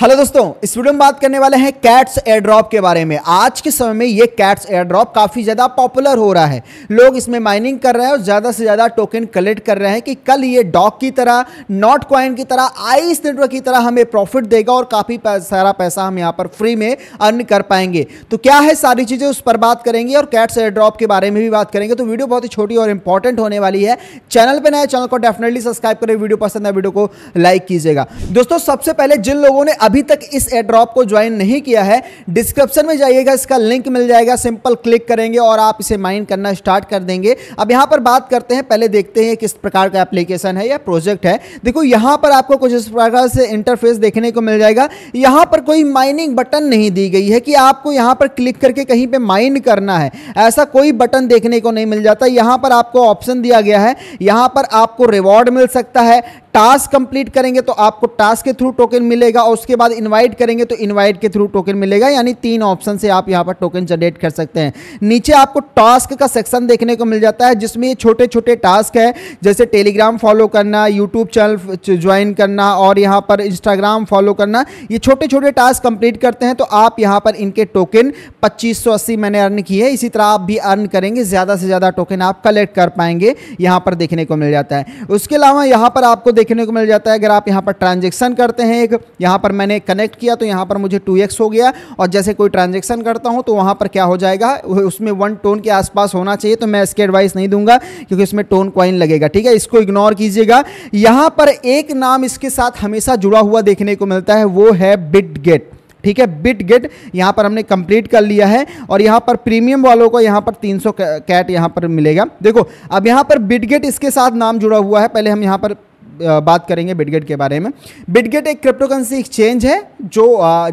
hello दोस्तों इस video में बात करने वाले हैं कैट्स एयरड्रॉप के बारे में आज के समय में ये कैट्स एयरड्रॉप काफ़ी ज़्यादा पॉपुलर हो रहा है लोग इसमें माइनिंग कर रहे हैं और ज़्यादा से ज़्यादा टोकन कलेक्ट कर रहे हैं कि कल ये डॉक की तरह नॉट कॉइन की तरह आइस नेटवर्क की तरह हमें प्रॉफिट देगा और काफ़ी सारा पैसा हम यहाँ पर फ्री में अर्न कर पाएंगे तो क्या है सारी चीज़ें उस पर बात करेंगे और कैट्स एयरड्रॉप के बारे में भी बात करेंगे तो वीडियो बहुत ही छोटी और इंपॉर्टेंट होने वाली है चैनल पर नए चैनल को डेफिनेटली सब्सक्राइब करें वीडियो पसंद है वीडियो को लाइक कीजिएगा दोस्तों सबसे पहले जिन लोगों ने अभी तक इस एड्रॉप को ज्वाइन नहीं किया है डिस्क्रिप्शन में जाइएगा इसका लिंक मिल जाएगा सिंपल क्लिक करेंगे और आप इसे माइंड करना स्टार्ट कर देंगे अब यहाँ पर बात करते हैं पहले देखते हैं किस प्रकार का एप्लीकेशन है या प्रोजेक्ट है देखो यहाँ पर आपको कुछ इस प्रकार से इंटरफेस देखने को मिल जाएगा यहाँ पर कोई माइनिंग बटन नहीं दी गई है कि आपको यहाँ पर क्लिक करके कहीं पर माइंड करना है ऐसा कोई बटन देखने को नहीं मिल जाता यहाँ पर आपको ऑप्शन दिया गया है यहाँ पर आपको रिवॉर्ड मिल सकता है टास्क कंप्लीट करेंगे तो आपको टास्क के थ्रू टोकन मिलेगा और उसके बाद इनवाइट करेंगे तो इनवाइट के थ्रू टोकन मिलेगा यानी तीन ऑप्शन से आप यहाँ पर टोकन जनरेट कर सकते हैं नीचे आपको टास्क का सेक्शन देखने को मिल जाता है जिसमें ये छोटे छोटे टास्क है जैसे टेलीग्राम फॉलो करना यूट्यूब चैनल ज्वाइन करना और यहाँ पर इंस्टाग्राम फॉलो करना ये छोटे छोटे टास्क कंप्लीट करते हैं तो आप यहाँ पर इनके टोकन पच्चीस सौ अस्सी मैंने अर्न किए इसी तरह आप भी अर्न करेंगे ज़्यादा से ज़्यादा टोकन आप कलेक्ट कर पाएंगे यहाँ पर देखने को मिल जाता है उसके अलावा यहाँ पर आपको देख देखने को मिल जाता है अगर आप यहाँ पर ट्रांजेक्शन करते हैं एक यहाँ पर मैंने कनेक्ट किया तो यहाँ पर मुझे टू हो गया और जैसे कोई ट्रांजेक्शन करता हूँ तो वहाँ पर क्या हो जाएगा उसमें वन टोन के आसपास होना चाहिए तो मैं इसके एडवाइस नहीं दूंगा क्योंकि इसमें टोन क्वाइन लगेगा ठीक है इसको इग्नोर कीजिएगा यहाँ पर एक नाम इसके साथ हमेशा जुड़ा हुआ देखने को मिलता है वो है बिट गेट ठीक है बिट गेट यहां पर हमने कंप्लीट कर लिया है और यहां पर प्रीमियम वालों को यहां पर 300 कैट यहां पर मिलेगा देखो अब यहां पर बिट गेट इसके साथ नाम जुड़ा हुआ है पहले हम यहां पर बात करेंगे बिटगेट के बारे में बिटगेट एक क्रिप्टोकरेंसी एक्सचेंज है जो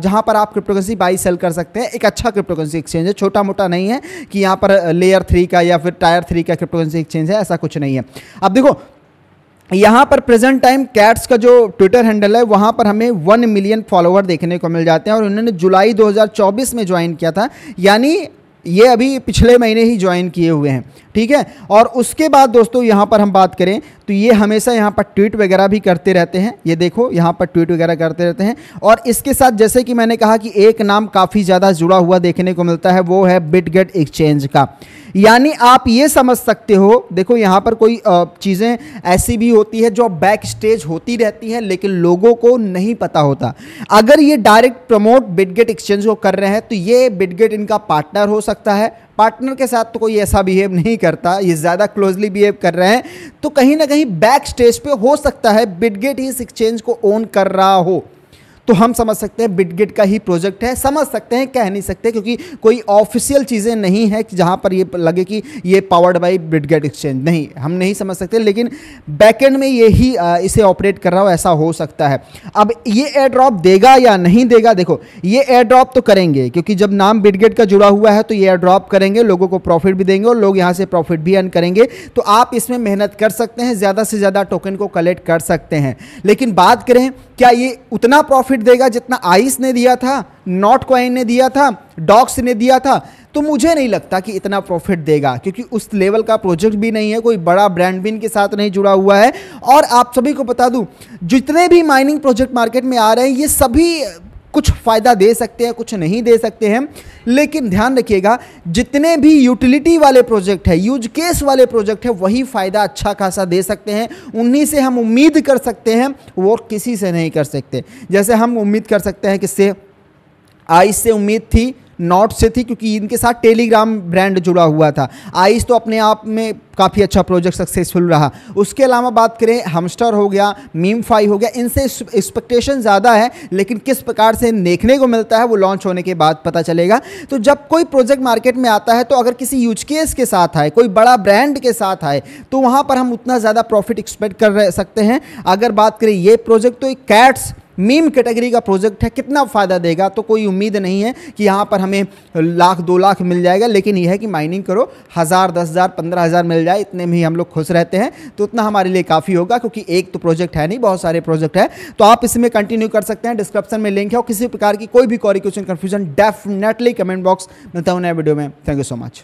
जहां पर आप क्रिप्टोकरेंसी बाई सेल कर सकते हैं एक अच्छा क्रिप्टोकरेंसी एक्सचेंज है छोटा मोटा नहीं है कि यहां पर लेयर थ्री का या फिर टायर थ्री का क्रिप्टोकरेंसी एक्सचेंज है ऐसा कुछ नहीं है अब देखो यहाँ पर प्रेजेंट टाइम कैट्स का जो ट्विटर हैंडल है वहाँ पर हमें वन मिलियन फॉलोवर देखने को मिल जाते हैं और उन्होंने जुलाई 2024 में ज्वाइन किया था यानी ये अभी पिछले महीने ही ज्वाइन किए हुए हैं ठीक है और उसके बाद दोस्तों यहाँ पर हम बात करें तो ये हमेशा यहाँ पर ट्वीट वगैरह भी करते रहते हैं ये देखो यहाँ पर ट्वीट वगैरह करते रहते हैं और इसके साथ जैसे कि मैंने कहा कि एक नाम काफ़ी ज़्यादा जुड़ा हुआ देखने को मिलता है वो है बिटगेट एक्सचेंज का यानी आप ये समझ सकते हो देखो यहाँ पर कोई चीज़ें ऐसी भी होती है जो बैक स्टेज होती रहती हैं लेकिन लोगों को नहीं पता होता अगर ये डायरेक्ट प्रमोट बिटगेट एक्सचेंज को कर रहे हैं तो ये बिटगेट इनका पार्टनर हो सकता है पार्टनर के साथ तो कोई ऐसा बिहेव नहीं करता ये ज़्यादा क्लोजली बिहेव कर रहे हैं तो कहीं ना कहीं बैक स्टेज पे हो सकता है बिडगेट इस एक्सचेंज को ओन कर रहा हो तो हम समझ सकते हैं बिटगेट का ही प्रोजेक्ट है समझ सकते हैं कह नहीं सकते क्योंकि कोई ऑफिशियल चीज़ें नहीं है कि जहाँ पर ये लगे कि ये पावर्ड बाई बिटगेट एक्सचेंज नहीं हम नहीं समझ सकते लेकिन बैकेंड में ये ही इसे ऑपरेट कर रहा हो ऐसा हो सकता है अब ये एयर ड्रॉप देगा या नहीं देगा देखो ये एयर ड्रॉप तो करेंगे क्योंकि जब नाम बिटगेट का जुड़ा हुआ है तो ये एयर ड्रॉप करेंगे लोगों को प्रॉफिट भी देंगे और लोग यहाँ से प्रॉफिट भी अर्न करेंगे तो आप इसमें मेहनत कर सकते हैं ज़्यादा से ज़्यादा टोकन को कलेक्ट कर सकते हैं लेकिन बात करें क्या ये उतना प्रॉफिट प्रॉफिट देगा जितना आइस ने दिया था नॉट क्वाइन ने दिया था डॉक्स ने दिया था तो मुझे नहीं लगता कि इतना प्रॉफिट देगा क्योंकि उस लेवल का प्रोजेक्ट भी नहीं है कोई बड़ा ब्रांड भी इनके साथ नहीं जुड़ा हुआ है और आप सभी को बता दूं जितने भी माइनिंग प्रोजेक्ट मार्केट में आ रहे हैं ये सभी कुछ फ़ायदा दे सकते हैं कुछ नहीं दे सकते हैं लेकिन ध्यान रखिएगा जितने भी यूटिलिटी वाले प्रोजेक्ट है यूज केस वाले प्रोजेक्ट है वही फ़ायदा अच्छा खासा दे सकते हैं उन्हीं से हम उम्मीद कर सकते हैं वो किसी से नहीं कर सकते जैसे हम उम्मीद कर सकते हैं किससे आइस से उम्मीद थी नॉट से थी क्योंकि इनके साथ टेलीग्राम ब्रांड जुड़ा हुआ था आइस तो अपने आप में काफ़ी अच्छा प्रोजेक्ट सक्सेसफुल रहा उसके अलावा बात करें हमस्टर हो गया मीम फाई हो गया इनसे एक्सपेक्टेशन ज़्यादा है लेकिन किस प्रकार से देखने को मिलता है वो लॉन्च होने के बाद पता चलेगा तो जब कोई प्रोजेक्ट मार्केट में आता है तो अगर किसी यूज केस के साथ आए कोई बड़ा ब्रांड के साथ आए तो वहाँ पर हम उतना ज़्यादा प्रॉफिट एक्सपेक्ट कर सकते हैं अगर बात करें ये प्रोजेक्ट तो एक कैट्स मीम कैटेगरी का प्रोजेक्ट है कितना फ़ायदा देगा तो कोई उम्मीद नहीं है कि यहाँ पर हमें लाख दो लाख मिल जाएगा लेकिन यह है कि माइनिंग करो हज़ार दस हज़ार पंद्रह हज़ार मिल जाए इतने में ही हम लोग खुश रहते हैं तो उतना हमारे लिए काफ़ी होगा क्योंकि एक तो प्रोजेक्ट है नहीं बहुत सारे प्रोजेक्ट है तो आप इसमें कंटिन्यू कर सकते हैं डिस्क्रिप्शन में लिंक है और किसी प्रकार की कोई भी query question confusion definitely comment box मिलता हूँ नए वीडियो में थैंक यू सो मच